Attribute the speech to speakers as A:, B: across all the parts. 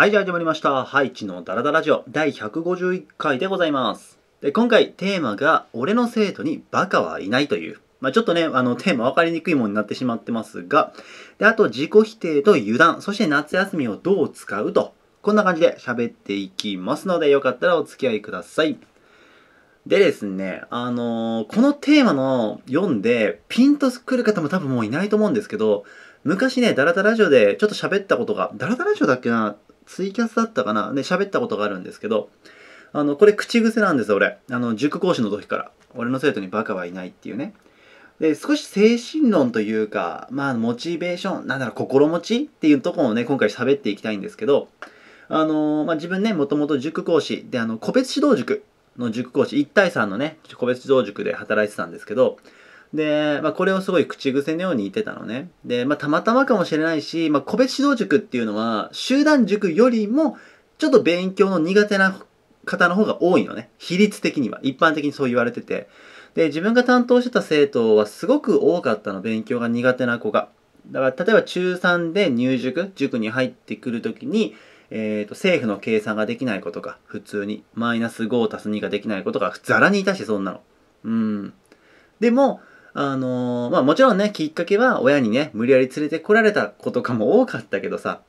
A: はい、じゃあ始まりました。ハイチのダラダラジオ第151回でございます。で、今回テーマが、俺の生徒にバカはいないという。まあ、ちょっとね、あの、テーマ分かりにくいものになってしまってますが、で、あと自己否定と油断、そして夏休みをどう使うと、こんな感じで喋っていきますので、よかったらお付き合いください。でですね、あのー、このテーマの読んで、ピンとくる方も多分もういないと思うんですけど、昔ね、ダラダラジオでちょっと喋ったことが、ダラダラジオだっけなツイキャスだったかなで喋ったことがあるんですけど、あの、これ口癖なんです俺。あの、塾講師の時から。俺の生徒にバカはいないっていうね。で、少し精神論というか、まあ、モチベーション、なんだろう、心持ちっていうところをね、今回喋っていきたいんですけど、あのまあ、自分ね、もともと塾講師で、あの、個別指導塾の塾講師、1対3のね、個別指導塾で働いてたんですけど、で、まあ、これをすごい口癖のように言ってたのね。で、まあ、たまたまかもしれないし、まあ、個別指導塾っていうのは、集団塾よりも、ちょっと勉強の苦手な方の方が多いのね。比率的には。一般的にそう言われてて。で、自分が担当してた生徒はすごく多かったの、勉強が苦手な子が。だから、例えば中3で入塾、塾に入ってくるときに、えーと、政府の計算ができない子とか、普通に、マイナス5足す2ができない子とか、ざらにいたし、そんなの。うん。でも、あのー、まあもちろんね、きっかけは親にね、無理やり連れてこられた子とかも多かったけどさ、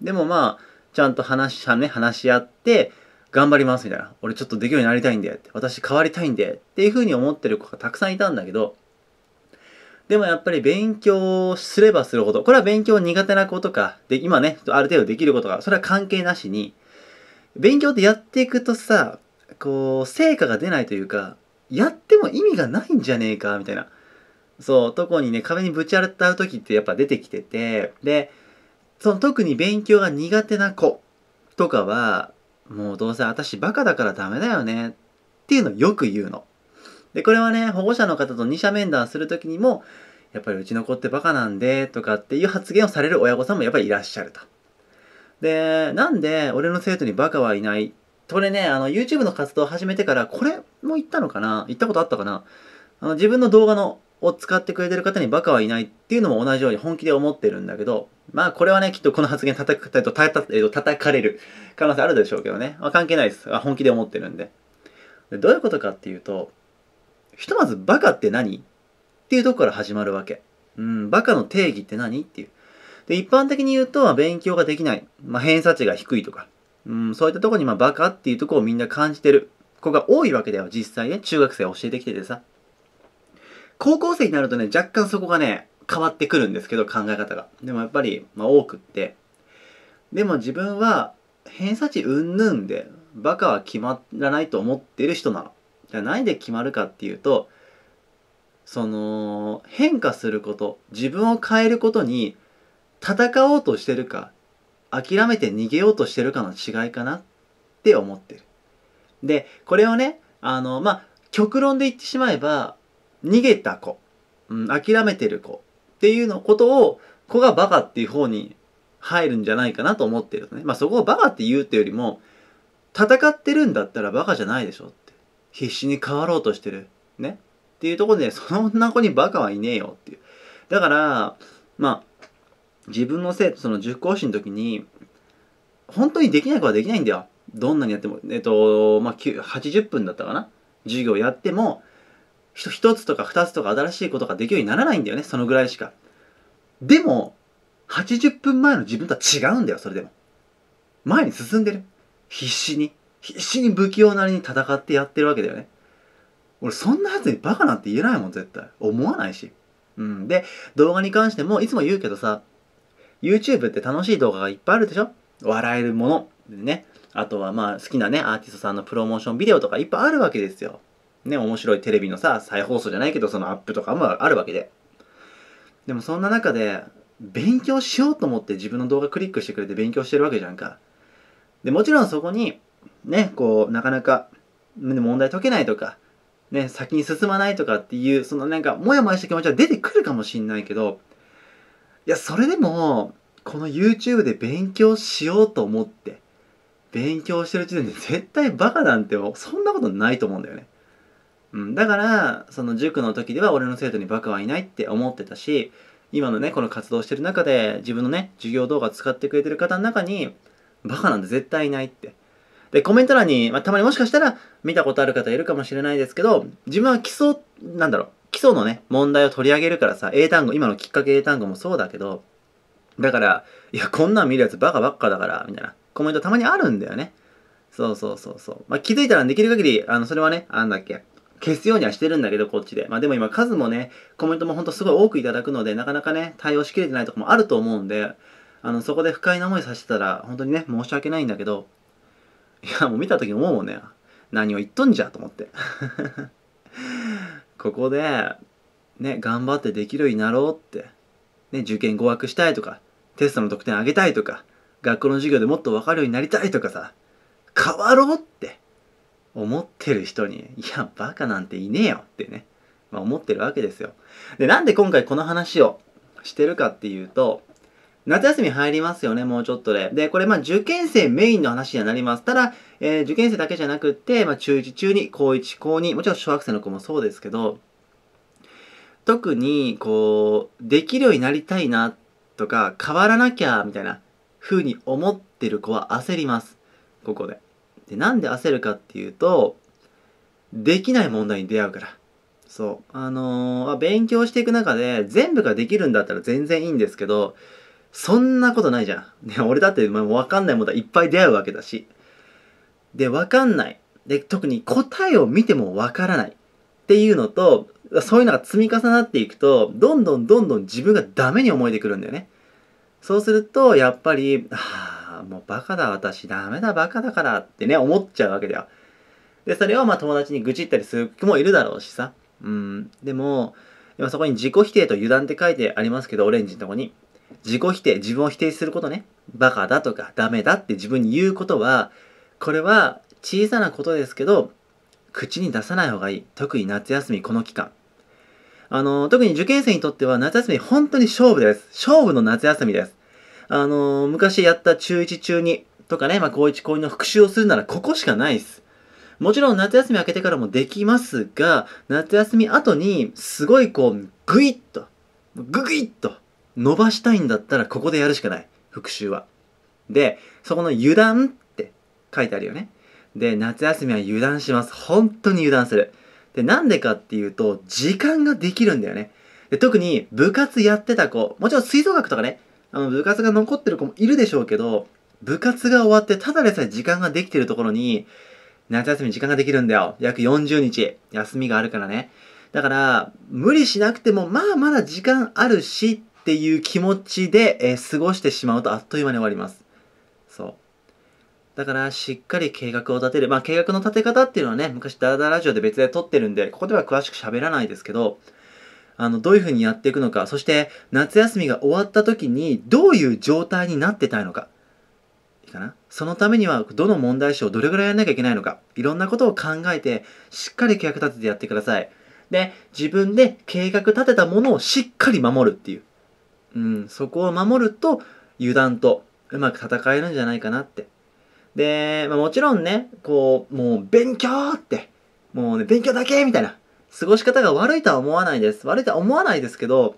A: でもまあ、ちゃんと話し、ね、話し合って、頑張りますみたいな。俺ちょっとできるようになりたいんで、って私変わりたいんで、っていうふうに思ってる子がたくさんいたんだけど、でもやっぱり勉強すればするほど、これは勉強苦手な子とか、で今ね、ある程度できることが、それは関係なしに、勉強ってやっていくとさ、こう、成果が出ないというか、やっても意味がないんじゃねえか、みたいな。そう特にね壁にぶち当たる時ってやっぱ出てきててでその特に勉強が苦手な子とかはもうどうせ私バカだからダメだよねっていうのをよく言うの。でこれはね保護者の方と二者面談する時にもやっぱりうちの子ってバカなんでとかっていう発言をされる親御さんもやっぱりいらっしゃると。でなんで俺の生徒にバカはいないこれねあの YouTube の活動を始めてからこれも言ったのかな言ったことあったかなあの自分の動画のを使ってくれてる方にバカはいないっていうのも同じように本気で思ってるんだけど、まあこれはね、きっとこの発言叩く、と、たえっと、叩かれる可能性あるでしょうけどね。まあ、関係ないです。本気で思ってるんでで。どういうことかっていうと、ひとまずバカって何っていうとこから始まるわけ。うん、バカの定義って何っていう。で、一般的に言うと、勉強ができない。まあ、偏差値が低いとか。うん、そういったとこに、まあ、バカっていうとこをみんな感じてる子が多いわけだよ。実際ね、中学生教えてきててさ。高校生になるとね、若干そこがね、変わってくるんですけど、考え方が。でもやっぱり、まあ、多くって。でも自分は、偏差値うんぬんで、バカは決まらないと思ってる人なの。じゃあ何で決まるかっていうと、その、変化すること、自分を変えることに、戦おうとしてるか、諦めて逃げようとしてるかの違いかなって思ってる。で、これをね、あの、まあ、極論で言ってしまえば、逃げた子、うん、諦めてる子っていうのことを子がバカっていう方に入るんじゃないかなと思ってるね。まあそこをバカって言うってよりも戦ってるんだったらバカじゃないでしょって。必死に変わろうとしてる。ね。っていうところで、そんな子にバカはいねえよっていう。だから、まあ、自分の生徒、その塾講師の時に、本当にできない子はできないんだよ。どんなにやっても、えっと、まあ、80分だったかな。授業やっても、一つとか二つとか新しいことができるようにならないんだよね、そのぐらいしか。でも、80分前の自分とは違うんだよ、それでも。前に進んでる。必死に。必死に不器用なりに戦ってやってるわけだよね。俺、そんなやつにバカなんて言えないもん、絶対。思わないし。うん。で、動画に関しても、いつも言うけどさ、YouTube って楽しい動画がいっぱいあるでしょ笑えるもの。ね。あとはまあ好きなね、アーティストさんのプロモーションビデオとかいっぱいあるわけですよ。ね、面白いテレビのさ、再放送じゃないけど、そのアップとかもあるわけで。でもそんな中で、勉強しようと思って自分の動画クリックしてくれて勉強してるわけじゃんか。で、もちろんそこに、ね、こう、なかなか、問題解けないとか、ね、先に進まないとかっていう、そのなんか、もやもやした気持ちは出てくるかもしんないけど、いや、それでも、この YouTube で勉強しようと思って、勉強してる時点で絶対バカなんて、そんなことないと思うんだよね。うん、だからその塾の時では俺の生徒にバカはいないって思ってたし今のねこの活動してる中で自分のね授業動画使ってくれてる方の中にバカなんて絶対いないってでコメント欄に、まあ、たまにもしかしたら見たことある方いるかもしれないですけど自分は基礎なんだろう基礎のね問題を取り上げるからさ英単語今のきっかけ英単語もそうだけどだからいやこんなん見るやつバカばっかだからみたいなコメントたまにあるんだよねそうそうそうそう、まあ、気づいたらできる限りあのそれはねあんだっけ消すようにはしてるんだけど、こっちで。まあでも今数もね、コメントもほんとすごい多くいただくので、なかなかね、対応しきれてないとこもあると思うんで、あの、そこで不快な思いさせてたら、本当にね、申し訳ないんだけど、いや、もう見た時思うもんね。何を言っとんじゃと思って。ここで、ね、頑張ってできるようになろうって。ね、受験合格したいとか、テストの得点上げたいとか、学校の授業でもっと分かるようになりたいとかさ、変わろうって。思ってる人に、いや、バカなんていねえよってね、まあ、思ってるわけですよ。で、なんで今回この話をしてるかっていうと、夏休み入りますよね、もうちょっとで。で、これ、まあ、受験生メインの話にはなります。ただ、えー、受験生だけじゃなくて、まあ、中1、中2、高1、高2、もちろん小学生の子もそうですけど、特に、こう、できるようになりたいなとか、変わらなきゃ、みたいな風に思ってる子は焦ります。ここで。で、なんで焦るかっていうと、できない問題に出会うから。そう。あのー、勉強していく中で、全部ができるんだったら全然いいんですけど、そんなことないじゃん。ね、俺だって、まあ、わかんない問題いっぱい出会うわけだし。で、わかんない。で、特に答えを見てもわからない。っていうのと、そういうのが積み重なっていくと、どんどんどんどん自分がダメに思えてくるんだよね。そうすると、やっぱり、はぁ、あもうバカだ私、ダメだバカだからってね、思っちゃうわけだよ。で、それをまあ友達に愚痴ったりする子もいるだろうしさ。うん。でも、今そこに自己否定と油断って書いてありますけど、オレンジのとこに。自己否定、自分を否定することね。バカだとかダメだって自分に言うことは、これは小さなことですけど、口に出さない方がいい。特に夏休みこの期間。あの、特に受験生にとっては夏休み本当に勝負です。勝負の夏休みです。あのー、昔やった中1中2とかね、まあ、高1高2の復習をするならここしかないです。もちろん夏休み明けてからもできますが、夏休み後にすごいこう、ぐいっと、ぐぐいっと伸ばしたいんだったらここでやるしかない。復習は。で、そこの油断って書いてあるよね。で、夏休みは油断します。本当に油断する。で、なんでかっていうと、時間ができるんだよね。で特に部活やってた子、もちろん吹奏楽とかね、あの、部活が残ってる子もいるでしょうけど、部活が終わってただでさえ時間ができてるところに、夏休み時間ができるんだよ。約40日。休みがあるからね。だから、無理しなくても、まあまだ時間あるしっていう気持ちで、えー、過ごしてしまうとあっという間に終わります。そう。だから、しっかり計画を立てる。まあ、計画の立て方っていうのはね、昔ダラダラジオで別で撮ってるんで、ここでは詳しく喋らないですけど、あの、どういうふうにやっていくのか、そして夏休みが終わった時にどういう状態になってたいのか、いいかなそのためにはどの問題集をどれぐらいやんなきゃいけないのか、いろんなことを考えて、しっかり計画立ててやってください。で、自分で計画立てたものをしっかり守るっていう。うん、そこを守ると、油断とうまく戦えるんじゃないかなって。で、まあ、もちろんね、こう、もう勉強って、もうね、勉強だけみたいな。過ごし方が悪いとは思わないです。悪いとは思わないですけど、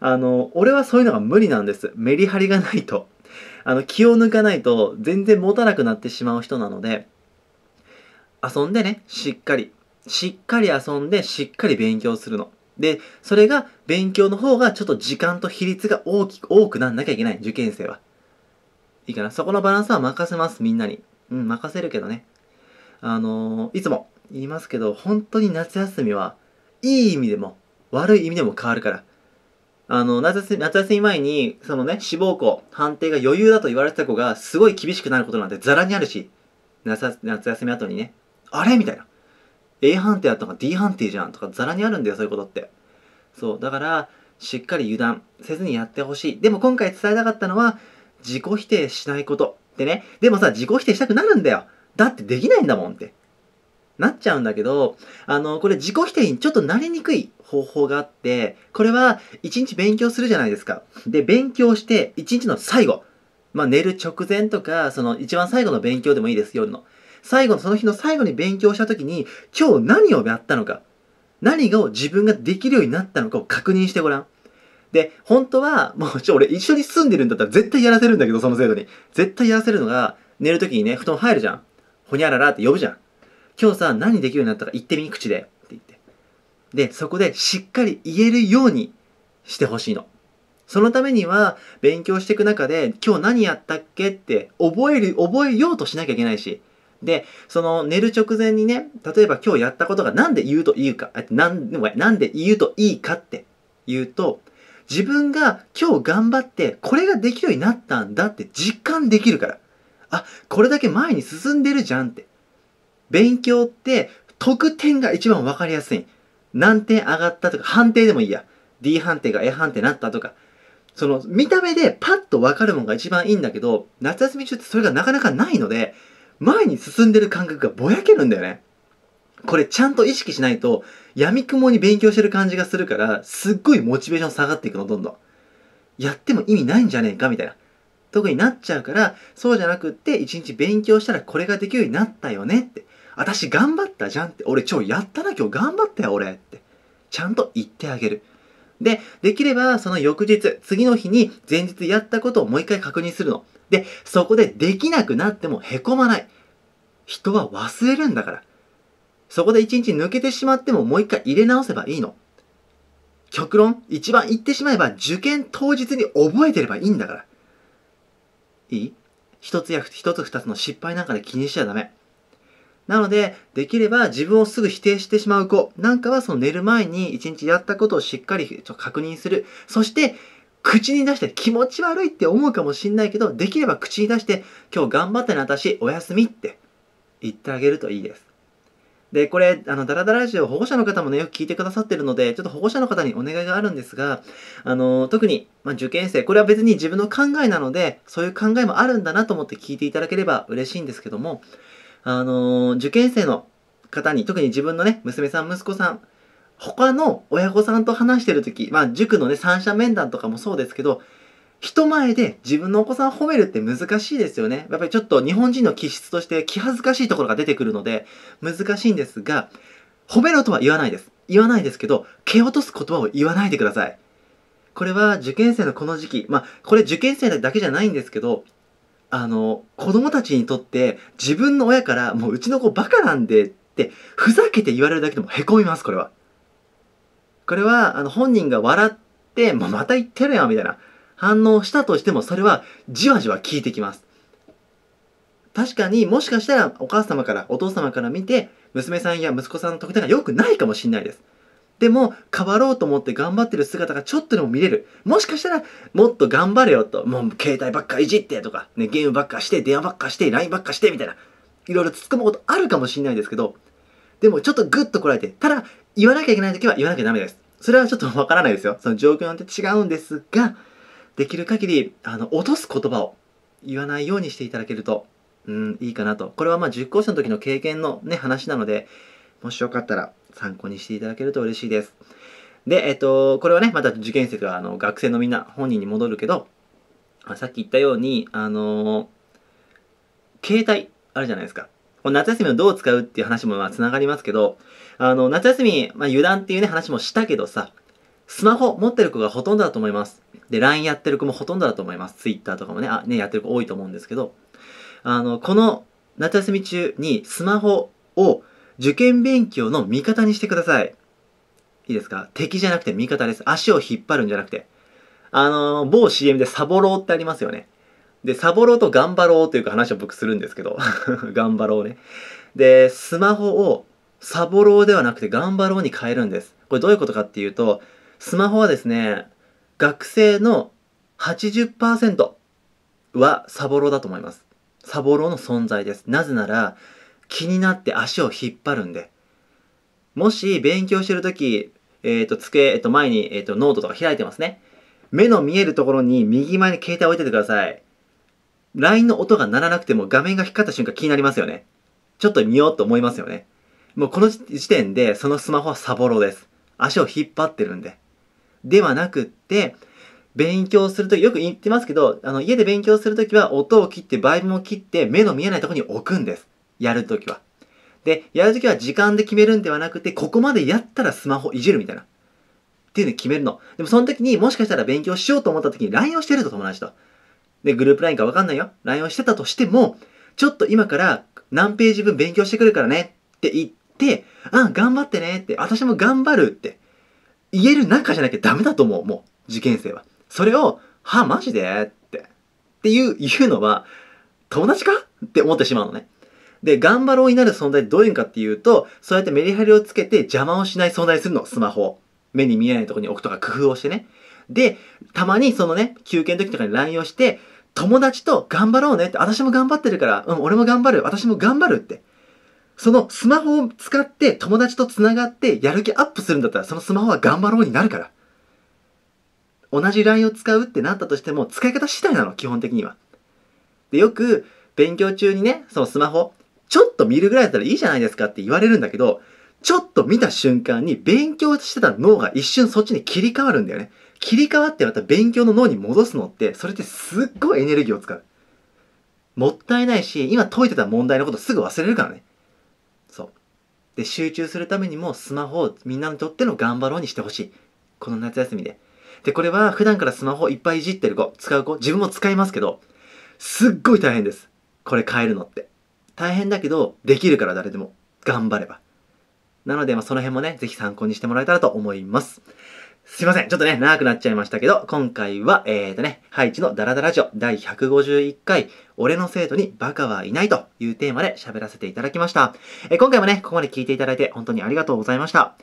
A: あの、俺はそういうのが無理なんです。メリハリがないと。あの、気を抜かないと全然持たなくなってしまう人なので、遊んでね、しっかり。しっかり遊んで、しっかり勉強するの。で、それが勉強の方がちょっと時間と比率が大きく、多くなんなきゃいけない。受験生は。いいかな。そこのバランスは任せます、みんなに。うん、任せるけどね。あのー、いつも言いますけど、本当に夏休みは、いい意味でも、悪い意味でも変わるから。あの、夏休み、夏休み前に、そのね、志望校、判定が余裕だと言われてた子が、すごい厳しくなることなんてザラにあるし、夏夏休み後にね、あれみたいな。A 判定だったの D 判定じゃんとか、ザラにあるんだよ、そういうことって。そう、だから、しっかり油断せずにやってほしい。でも今回伝えたかったのは、自己否定しないこと。ってね。でもさ、自己否定したくなるんだよ。だってできないんだもんって。なっちゃうんだけど、あの、これ自己否定にちょっとなりにくい方法があって、これは1日勉強するじゃないですか。で、勉強して1日の最後、まあ寝る直前とか、その一番最後の勉強でもいいです、夜の。最後の、その日の最後に勉強した時に、今日何をやったのか、何を自分ができるようになったのかを確認してごらん。で、本当は、もうちょ、俺一緒に住んでるんだったら絶対やらせるんだけど、その制度に。絶対やらせるのが、寝る時にね、布団入るじゃん。ほにゃららって呼ぶじゃん。今日さ、何できるようになったか言ってみ、口で。って言って。で、そこでしっかり言えるようにしてほしいの。そのためには、勉強していく中で、今日何やったっけって覚える、覚えようとしなきゃいけないし。で、その寝る直前にね、例えば今日やったことが何で言うといいか、なんなんで言うといいかって言うと、自分が今日頑張ってこれができるようになったんだって実感できるから。あ、これだけ前に進んでるじゃんって。勉強って得点が一番わかりやすい。何点上がったとか、判定でもいいや。D 判定が A 判定になったとか。その、見た目でパッとわかるものが一番いいんだけど、夏休み中ってそれがなかなかないので、前に進んでる感覚がぼやけるんだよね。これちゃんと意識しないと、闇雲に勉強してる感じがするから、すっごいモチベーション下がっていくの、どんどん。やっても意味ないんじゃねえか、みたいな。特になっちゃうから、そうじゃなくって、一日勉強したらこれができるようになったよねって。私頑張ったじゃんって、俺超やったな今日頑張ったよ俺って、ちゃんと言ってあげる。で、できればその翌日、次の日に前日やったことをもう一回確認するの。で、そこでできなくなってもへこまない。人は忘れるんだから。そこで一日抜けてしまってももう一回入れ直せばいいの。極論、一番言ってしまえば受験当日に覚えてればいいんだから。いい一つや一つ二つの失敗なんかで気にしちゃダメ。なので、できれば自分をすぐ否定してしまう子なんかはその寝る前に一日やったことをしっかりちょ確認する。そして、口に出して気持ち悪いって思うかもしんないけど、できれば口に出して、今日頑張ったね私、おやすみって言ってあげるといいです。で、これ、あの、ダラダラジオ保護者の方もね、よく聞いてくださってるので、ちょっと保護者の方にお願いがあるんですが、あの、特に、まあ、受験生、これは別に自分の考えなので、そういう考えもあるんだなと思って聞いていただければ嬉しいんですけども、あのー、受験生の方に、特に自分のね、娘さん、息子さん、他の親御さんと話してる時、まあ、塾のね、三者面談とかもそうですけど、人前で自分のお子さんを褒めるって難しいですよね。やっぱりちょっと日本人の気質として気恥ずかしいところが出てくるので、難しいんですが、褒めろとは言わないです。言わないですけど、蹴落とす言葉を言わないでください。これは受験生のこの時期、まあ、これ受験生だけじゃないんですけど、あの、子供たちにとって自分の親からもううちの子バカなんでってふざけて言われるだけでも凹みます、これは。これは、あの、本人が笑って、もうまた言ってるやん、みたいな反応したとしても、それはじわじわ効いてきます。確かにもしかしたらお母様からお父様から見て、娘さんや息子さんの特典が良くないかもしれないです。でも変わろうと思って頑張ってる姿がちょっとでも見れる。もしかしたらもっと頑張れよと。もう携帯ばっかいじってとか、ね、ゲームばっかして、電話ばっかして、LINE ばっかしてみたいな。いろいろ突っ込むことあるかもしれないですけど、でもちょっとグッとこらえて、ただ言わなきゃいけない時は言わなきゃダメです。それはちょっとわからないですよ。その状況によって違うんですが、できる限り、あの、落とす言葉を言わないようにしていただけると、うん、いいかなと。これはまあ、行者師の時の経験のね、話なので、もしよかったら、参考にしていただけると嬉しいです。で、えっと、これはね、また受験生とかあの学生のみんな本人に戻るけど、さっき言ったように、あの携帯あるじゃないですか。この夏休みをどう使うっていう話もまあ繋がりますけど、あの、夏休み、まあ、油断っていうね、話もしたけどさ、スマホ持ってる子がほとんどだと思います。で、LINE やってる子もほとんどだと思います。Twitter とかもね、あ、ね、やってる子多いと思うんですけど、あの、この夏休み中にスマホを受験勉強の味方にしてください。いいですか敵じゃなくて味方です。足を引っ張るんじゃなくて。あのー、某 CM でサボろうってありますよね。で、サボろうと頑張ろうというか話を僕するんですけど、頑張ろうね。で、スマホをサボろうではなくて頑張ろうに変えるんです。これどういうことかっていうと、スマホはですね、学生の80%はサボろうだと思います。サボろうの存在です。なぜなら、気になって足を引っ張るんで。もし勉強してるとき、えっ、ー、と、机、えっ、ー、と、前に、えっ、ー、と、ノートとか開いてますね。目の見えるところに右前に携帯置いててください。LINE の音が鳴らなくても画面が光った瞬間気になりますよね。ちょっと見ようと思いますよね。もうこの時点でそのスマホはサボロです。足を引っ張ってるんで。ではなくって、勉強するとき、よく言ってますけど、あの、家で勉強するときは音を切ってバイブも切って目の見えないところに置くんです。やるときは。で、やるときは時間で決めるんではなくて、ここまでやったらスマホいじるみたいな。っていうのを決めるの。でもその時にもしかしたら勉強しようと思った時に LINE をしてると友達と。で、グループ LINE かわかんないよ。LINE をしてたとしても、ちょっと今から何ページ分勉強してくるからねって言って、あ、頑張ってねって、私も頑張るって言える中じゃなきゃダメだと思う、もう、受験生は。それを、は、マジでって、っていう、言うのは、友達かって思ってしまうのね。で、頑張ろうになる存在どういうかっていうと、そうやってメリハリをつけて邪魔をしない存在するの、スマホ目に見えないところに置くとか工夫をしてね。で、たまにそのね、休憩の時とかに LINE をして、友達と頑張ろうねって、私も頑張ってるから、うん、俺も頑張る、私も頑張るって。そのスマホを使って友達と繋がってやる気アップするんだったら、そのスマホは頑張ろうになるから。同じ LINE を使うってなったとしても、使い方次第なの、基本的には。で、よく、勉強中にね、そのスマホ、ちょっと見るぐらいだったらいいじゃないですかって言われるんだけど、ちょっと見た瞬間に勉強してた脳が一瞬そっちに切り替わるんだよね。切り替わってまた勉強の脳に戻すのって、それってすっごいエネルギーを使う。もったいないし、今解いてた問題のことすぐ忘れるからね。そう。で、集中するためにもスマホをみんなにとっての頑張ろうにしてほしい。この夏休みで。で、これは普段からスマホいっぱいいじってる子、使う子、自分も使いますけど、すっごい大変です。これ変えるのって。大変だけど、できるから誰でも。頑張れば。なので、まあ、その辺もね、ぜひ参考にしてもらえたらと思います。すいません。ちょっとね、長くなっちゃいましたけど、今回は、えーとね、ハイチのダラダラジオ第151回、俺の生徒にバカはいないというテーマで喋らせていただきました。えー、今回もね、ここまで聞いていただいて本当にありがとうございました。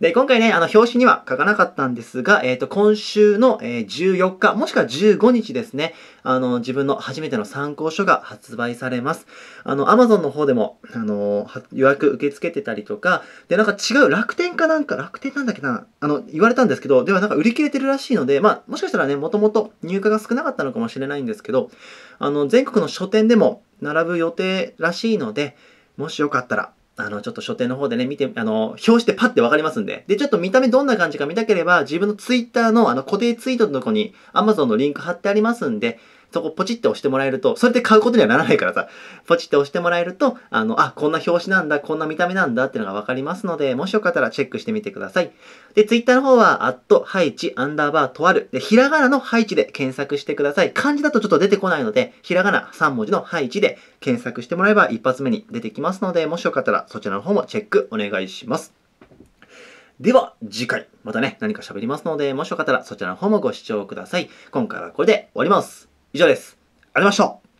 A: で、今回ね、あの、表紙には書かなかったんですが、えっ、ー、と、今週の、えー、14日、もしくは15日ですね、あの、自分の初めての参考書が発売されます。あの、Amazon の方でも、あの、予約受け付けてたりとか、で、なんか違う楽天かなんか、楽天なんだっけな、あの、言われたんですけど、ではなんか売り切れてるらしいので、まあ、もしかしたらね、もともと入荷が少なかったのかもしれないんですけど、あの、全国の書店でも並ぶ予定らしいので、もしよかったら、あの、ちょっと書店の方でね、見て、あの、表紙でパッてわかりますんで。で、ちょっと見た目どんな感じか見たければ、自分のツイッターのあの固定ツイートのとこに Amazon のリンク貼ってありますんで、そこポチって押してもらえると、それで買うことにはならないからさ、ポチって押してもらえると、あの、あ、こんな表紙なんだ、こんな見た目なんだっていうのがわかりますので、もしよかったらチェックしてみてください。で、Twitter の方は、アット、ハイチ、アンダーバー、とある。で、ひらがなのハイチで検索してください。漢字だとちょっと出てこないので、ひらがな3文字のハイチで検索してもらえば一発目に出てきますので、もしよかったらそちらの方もチェックお願いします。では、次回、またね、何か喋りますので、もしよかったらそちらの方もご視聴ください。今回はこれで終わります。以上です。ありがとうございました。